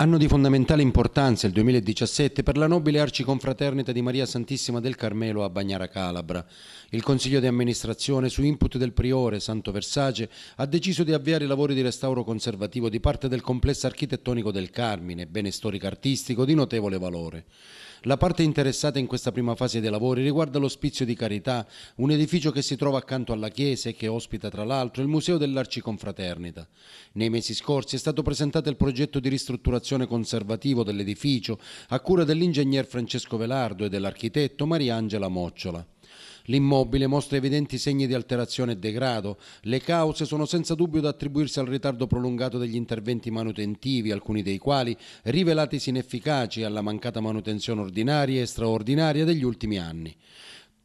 Anno di fondamentale importanza il 2017 per la nobile arciconfraternita di Maria Santissima del Carmelo a Bagnara Calabra. Il Consiglio di amministrazione, su input del priore Santo Versace, ha deciso di avviare i lavori di restauro conservativo di parte del complesso architettonico del Carmine, bene storico-artistico di notevole valore. La parte interessata in questa prima fase dei lavori riguarda l'ospizio di carità, un edificio che si trova accanto alla chiesa e che ospita tra l'altro il Museo dell'Arciconfraternita. Nei mesi scorsi è stato presentato il progetto di ristrutturazione progettazione conservativo dell'edificio a cura dell'ingegner Francesco Velardo e dell'architetto Mariangela Mocciola. L'immobile mostra evidenti segni di alterazione e degrado. Le cause sono senza dubbio da attribuirsi al ritardo prolungato degli interventi manutentivi, alcuni dei quali rivelatisi inefficaci alla mancata manutenzione ordinaria e straordinaria degli ultimi anni.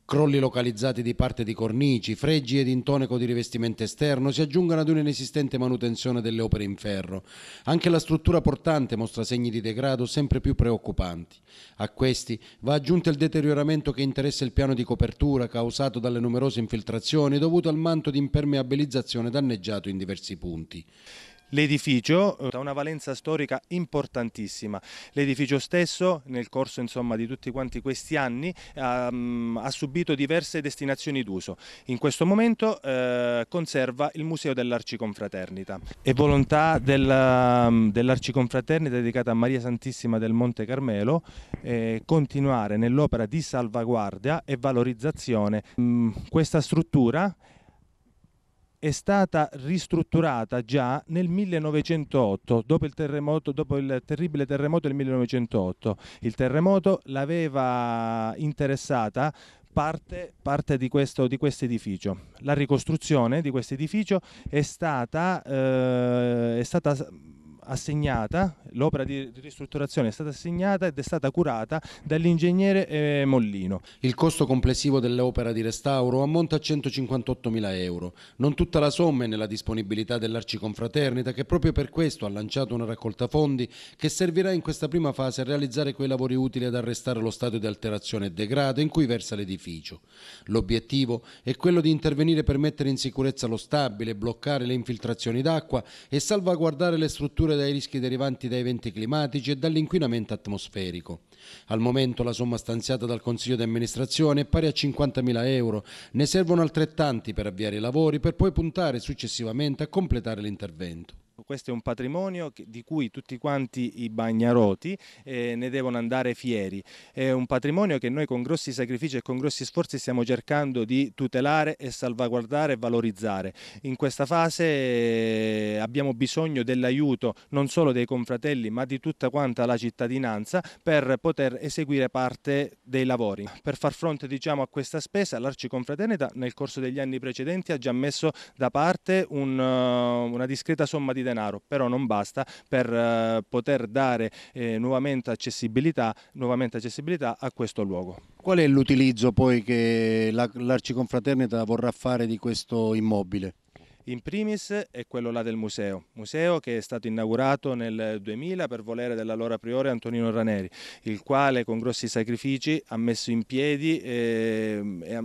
Crolli localizzati di parte di cornici, fregi ed intonaco di rivestimento esterno si aggiungono ad un'inesistente manutenzione delle opere in ferro. Anche la struttura portante mostra segni di degrado sempre più preoccupanti. A questi va aggiunto il deterioramento che interessa il piano di copertura causato dalle numerose infiltrazioni dovute al manto di impermeabilizzazione danneggiato in diversi punti l'edificio eh, ha una valenza storica importantissima. L'edificio stesso nel corso insomma, di tutti quanti questi anni ha, mm, ha subito diverse destinazioni d'uso. In questo momento eh, conserva il Museo dell'Arciconfraternita. È volontà del, mm, dell'Arciconfraternita dedicata a Maria Santissima del Monte Carmelo eh, continuare nell'opera di salvaguardia e valorizzazione. Mh, mm, questa struttura è stata ristrutturata già nel 1908, dopo il, terremoto, dopo il terribile terremoto del 1908. Il terremoto l'aveva interessata parte, parte di, questo, di quest edificio. La ricostruzione di questo edificio è stata... Eh, è stata assegnata, l'opera di ristrutturazione è stata assegnata ed è stata curata dall'ingegnere eh, Mollino. Il costo complessivo dell'opera di restauro ammonta a 158.000 euro. Non tutta la somma è nella disponibilità dell'Arciconfraternita che proprio per questo ha lanciato una raccolta fondi che servirà in questa prima fase a realizzare quei lavori utili ad arrestare lo stato di alterazione e degrado in cui versa l'edificio. L'obiettivo è quello di intervenire per mettere in sicurezza lo stabile, bloccare le infiltrazioni d'acqua e salvaguardare le strutture oppure dai rischi derivanti dai eventi climatici e dall'inquinamento atmosferico. Al momento la somma stanziata dal Consiglio di amministrazione è pari a 50.000 euro, ne servono altrettanti per avviare i lavori per poi puntare successivamente a completare l'intervento. Questo è un patrimonio di cui tutti quanti i bagnaroti eh, ne devono andare fieri. È un patrimonio che noi con grossi sacrifici e con grossi sforzi stiamo cercando di tutelare e salvaguardare e valorizzare. In questa fase eh, abbiamo bisogno dell'aiuto non solo dei confratelli ma di tutta quanta la cittadinanza per poter eseguire parte dei lavori. Per far fronte diciamo, a questa spesa l'Arciconfraternita nel corso degli anni precedenti ha già messo da parte un, eh, una discreta somma di denaro, però non basta per eh, poter dare eh, nuovamente, accessibilità, nuovamente accessibilità a questo luogo. Qual è l'utilizzo poi che l'Arciconfraternita vorrà fare di questo immobile? In primis è quello là del museo, museo che è stato inaugurato nel 2000 per volere dell'allora priore Antonino Raneri, il quale con grossi sacrifici ha messo in piedi ehm, e, e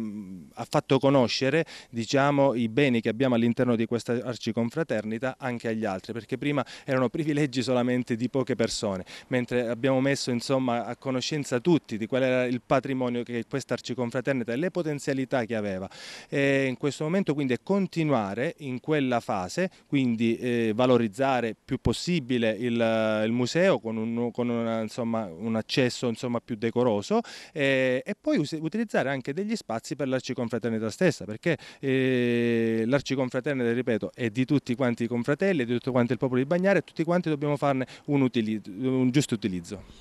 ha, fatto conoscere diciamo, i beni che abbiamo all'interno di questa arciconfraternita anche agli altri, perché prima erano privilegi solamente di poche persone, mentre abbiamo messo insomma, a conoscenza tutti di qual era il patrimonio che questa arciconfraternita e le potenzialità che aveva. E in questo momento quindi è continuare in in quella fase, quindi eh, valorizzare più possibile il, eh, il museo con un, con una, insomma, un accesso insomma, più decoroso eh, e poi utilizzare anche degli spazi per l'arciconfraternita stessa, perché eh, l'arciconfraternità, ripeto, è di tutti quanti i confratelli, di tutto quanto il popolo di Bagnare e tutti quanti dobbiamo farne un, utilizzo, un giusto utilizzo.